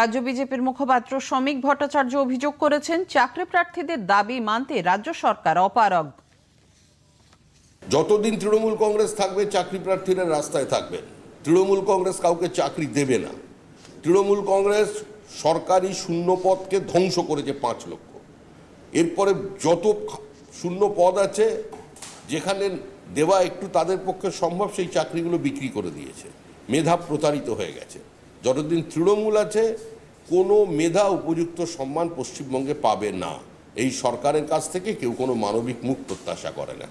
রাজ্য বিজেপির মুখপাত্র শ্রমিক ভট্টাচার্য অভিযোগ করেছেন চাকরি প্রার্থীদের দাবি মানতে রাজ্য সরকার অপারগ যতদিন তৃণমূল কংগ্রেস থাকবে চাকরি প্রার্থীরা রাস্তায় থাকবে তৃণমূল কংগ্রেস কাউকে চাকরি দেবে না তৃণমূল কংগ্রেস সরকারি শূন্যপদকে ধ্বংস করেছে পাঁচ লক্ষ এরপরে যত শূন্য পদ আছে যেখানে দেওয়া একটু তাদের পক্ষে সম্ভব সেই চাকরিগুলো বিক্রি করে দিয়েছে মেধা প্রতারিত হয়ে গেছে যতদিন তৃণমূল আছে কোনো মেধা উপযুক্ত সম্মান পশ্চিমবঙ্গে পাবে না এই সরকারের কাছ থেকে কেউ কোনো মানবিক মুখ প্রত্যাশা করে না